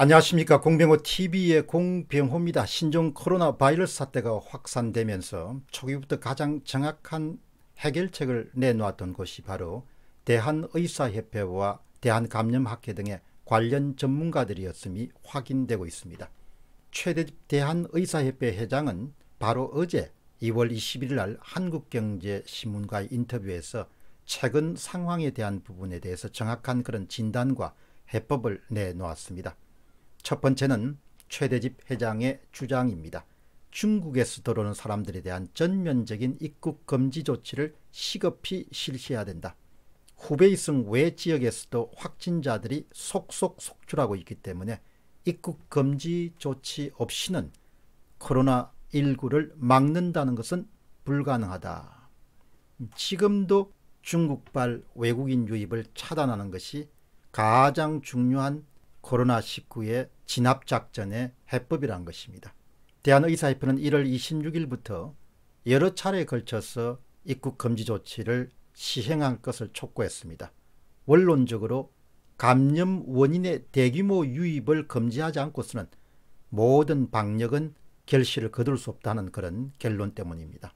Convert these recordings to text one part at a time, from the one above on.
안녕하십니까 공병호 TV의 공병호입니다. 신종 코로나 바이러스 사태가 확산되면서 초기부터 가장 정확한 해결책을 내놓았던 것이 바로 대한의사협회와 대한감염학회 등의 관련 전문가들이었음이 확인되고 있습니다. 최대 대한의사협회 회장은 바로 어제 2월 21일 날 한국경제신문과의 인터뷰에서 최근 상황에 대한 부분에 대해서 정확한 그런 진단과 해법을 내놓았습니다. 첫 번째는 최대집 회장의 주장입니다. 중국에서 들어오는 사람들에 대한 전면적인 입국 금지 조치를 시급히 실시해야 된다. 후베이성 외 지역에서도 확진자들이 속속 속출하고 있기 때문에 입국 금지 조치 없이는 코로나19를 막는다는 것은 불가능하다. 지금도 중국발 외국인 유입을 차단하는 것이 가장 중요한 코로나19의 진압작전의 해법이란 것입니다. 대한의사협회는 1월 26일부터 여러 차례에 걸쳐서 입국 금지 조치를 시행한 것을 촉구했습니다. 원론적으로 감염 원인의 대규모 유입을 금지하지 않고서는 모든 방역은 결실을 거둘 수 없다는 그런 결론 때문입니다.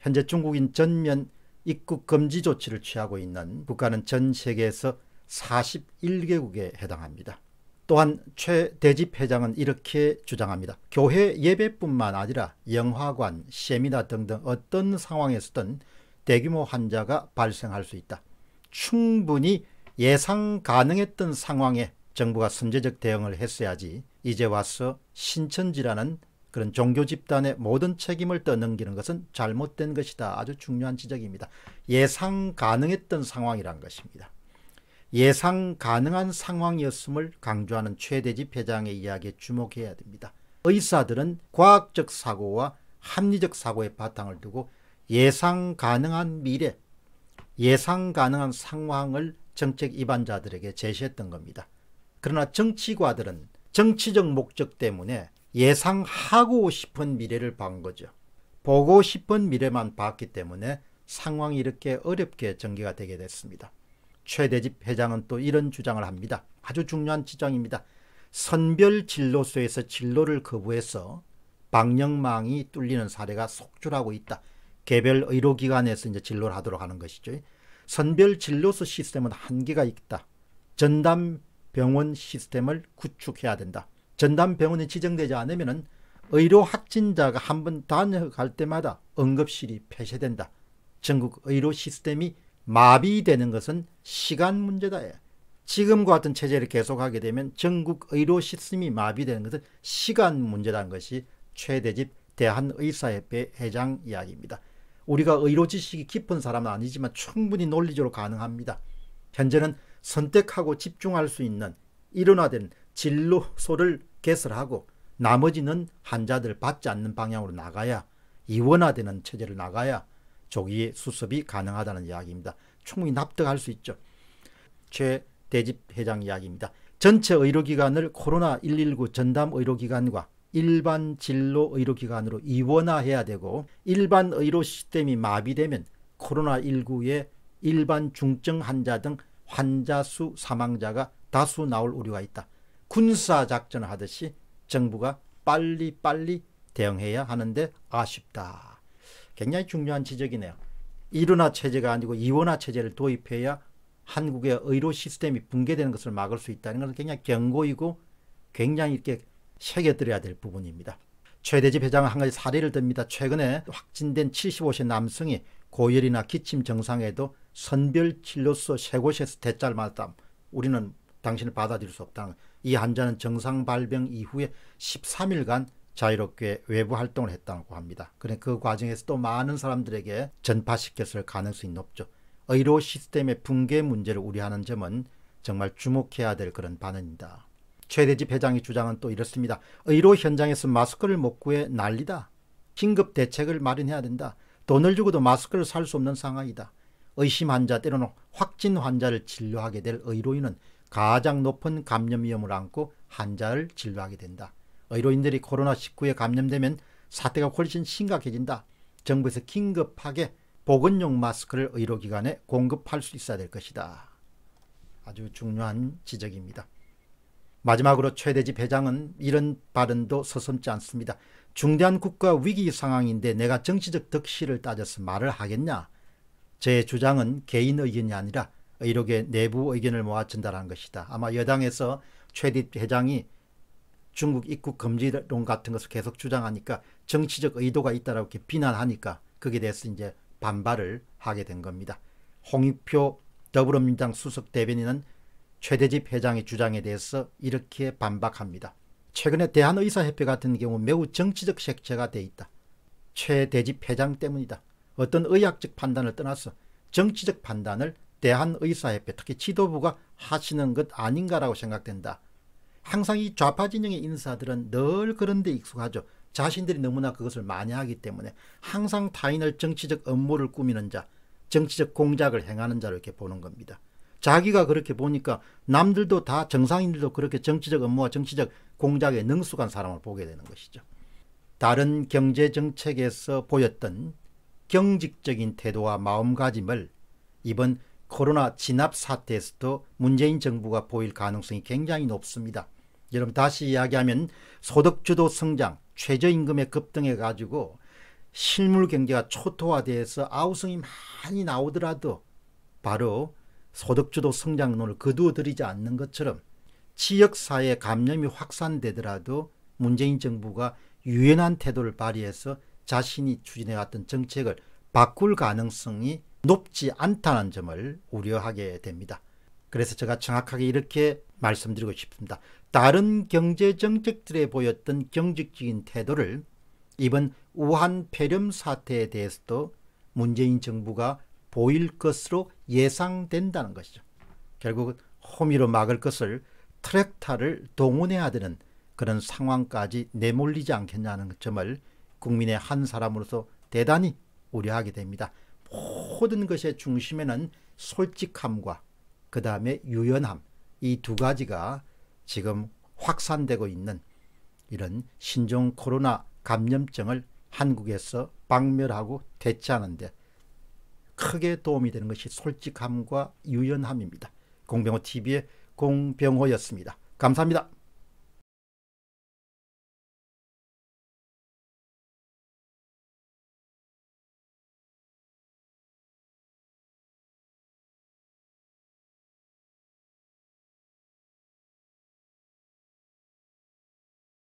현재 중국인 전면 입국 금지 조치를 취하고 있는 국가는 전 세계에서 41개국에 해당합니다. 또한 최 대집 회장은 이렇게 주장합니다. 교회 예배뿐만 아니라 영화관, 세미나 등등 어떤 상황에서든 대규모 환자가 발생할 수 있다. 충분히 예상 가능했던 상황에 정부가 선제적 대응을 했어야지 이제 와서 신천지라는 그런 종교 집단의 모든 책임을 떠넘기는 것은 잘못된 것이다. 아주 중요한 지적입니다. 예상 가능했던 상황이란 것입니다. 예상 가능한 상황이었음을 강조하는 최대지 회장의 이야기에 주목해야 됩니다. 의사들은 과학적 사고와 합리적 사고의 바탕을 두고 예상 가능한 미래, 예상 가능한 상황을 정책 입안자들에게 제시했던 겁니다. 그러나 정치과들은 정치적 목적 때문에 예상하고 싶은 미래를 본 거죠. 보고 싶은 미래만 봤기 때문에 상황이 이렇게 어렵게 전개가 되게 됐습니다. 최대집 회장은 또 이런 주장을 합니다. 아주 중요한 지장입니다. 선별 진로소에서 진로를 거부해서 방역망이 뚫리는 사례가 속출하고 있다. 개별 의료기관에서 이제 진로를 하도록 하는 것이죠. 선별 진료소 시스템은 한계가 있다. 전담 병원 시스템을 구축해야 된다. 전담 병원이 지정되지 않으면 의료 확진자가 한 번 다녀갈 때마다 응급실이 폐쇄된다. 전국 의료 시스템이 마비되는 것은 시간 문제다. 지금과 같은 체제를 계속하게 되면 전국 의료 시스템이 마비되는 것은 시간 문제라는 것이 최대집 대한의사협회 회장 이야기입니다. 우리가 의료 지식이 깊은 사람은 아니지만 충분히 논리적으로 가능합니다. 현재는 선택하고 집중할 수 있는 일원화된 진로소를 개설하고 나머지는 환자들 받지 않는 방향으로 나가야 이원화되는 체제를 나가야 조기에 수습이 가능하다는 이야기입니다. 충분히 납득할 수 있죠. 최 대집 회장 이야기입니다. 전체 의료기관을 코로나119 전담 의료기관과 일반 진로 의료기관으로 이원화해야 되고 일반 의료 시스템이 마비되면 코로나19의 일반 중증 환자 등 환자 수 사망자가 다수 나올 우려가 있다. 군사작전 을 하듯이 정부가 빨리빨리 대응해야 하는데 아쉽다. 굉장히 중요한 지적이네요. 일원화 체제가 아니고 이원화 체제를 도입해야 한국의 의료 시스템이 붕괴되는 것을 막을 수 있다는 것은 굉장히 경고이고 굉장히 이렇게 새겨들어야 될 부분입니다. 최대집 회장은 한 가지 사례를 듭니다. 최근에 확진된 75세 남성이 고열이나 기침 증상에도 선별 진료소 세 곳에서 대자를 맞았다. 우리는 당신을 받아들일 수 없다. 이 환자는 정상 발병 이후에 13일간 자유롭게 외부 활동을 했다고 합니다. 그런데 그 과정에서 또 많은 사람들에게 전파시켰을 가능성이 높죠. 의료 시스템의 붕괴 문제를 우려하는 점은 정말 주목해야 될 그런 반응이다. 최대집 회장의 주장은 또 이렇습니다. 의료 현장에서 마스크를 못 구해 난리다. 긴급 대책을 마련해야 된다. 돈을 주고도 마스크를 살 수 없는 상황이다. 의심 환자 때로는 확진 환자를 진료하게 될 의료인은 가장 높은 감염 위험을 안고 환자를 진료하게 된다. 의료인들이 코로나19에 감염되면 사태가 훨씬 심각해진다. 정부에서 긴급하게 보건용 마스크를 의료기관에 공급할 수 있어야 될 것이다. 아주 중요한 지적입니다. 마지막으로 최대집 회장은 이런 발언도 서슴지 않습니다. 중대한 국가 위기 상황인데 내가 정치적 덕실을 따져서 말을 하겠냐? 제 주장은 개인 의견이 아니라 의료계 내부 의견을 모아 전달한 것이다. 아마 여당에서 최대집 회장이 중국 입국 금지론 같은 것을 계속 주장하니까 정치적 의도가 있다라고 이렇게 비난하니까 거기에 대해서 이제 반발을 하게 된 겁니다. 홍익표 더불어민주당 수석 대변인은 최대집 회장의 주장에 대해서 이렇게 반박합니다. 최근에 대한의사협회 같은 경우 매우 정치적 색채가 돼 있다. 최대집 회장 때문이다. 어떤 의학적 판단을 떠나서 정치적 판단을 대한의사협회 특히 지도부가 하시는 것 아닌가라고 생각된다. 항상 이 좌파 진영의 인사들은 늘 그런 데 익숙하죠. 자신들이 너무나 그것을 많이 하기 때문에 항상 타인을 정치적 업무를 꾸미는 자, 정치적 공작을 행하는 자로 이렇게 보는 겁니다. 자기가 그렇게 보니까 남들도 다 정상인들도 그렇게 정치적 업무와 정치적 공작에 능숙한 사람을 보게 되는 것이죠. 다른 경제 정책에서 보였던 경직적인 태도와 마음가짐을 이번 코로나 진압 사태에서도 문재인 정부가 보일 가능성이 굉장히 높습니다. 여러분 다시 이야기하면 소득주도 성장, 최저임금의 급등해 가지고 실물 경제가 초토화돼서 아우성이 많이 나오더라도 바로 소득주도 성장론을 거두어들이지 않는 것처럼 지역사회 감염이 확산되더라도 문재인 정부가 유연한 태도를 발휘해서 자신이 추진해왔던 정책을 바꿀 가능성이 높지 않다는 점을 우려하게 됩니다. 그래서 제가 정확하게 이렇게 말씀드리고 싶습니다. 다른 경제 정책들에 보였던 경직적인 태도를 이번 우한 폐렴 사태에 대해서도 문재인 정부가 보일 것으로 예상된다는 것이죠. 결국 호미로 막을 것을 트랙타를 동원해야 되는 그런 상황까지 내몰리지 않겠냐는 점을 국민의 한 사람으로서 대단히 우려하게 됩니다. 모든 것의 중심에는 솔직함과 그 다음에 유연함 이 두 가지가 지금 확산되고 있는 이런 신종 코로나 감염증을 한국에서 박멸하고 대체하는데 크게 도움이 되는 것이 솔직함과 유연함입니다. 공병호 TV의 공병호였습니다. 감사합니다.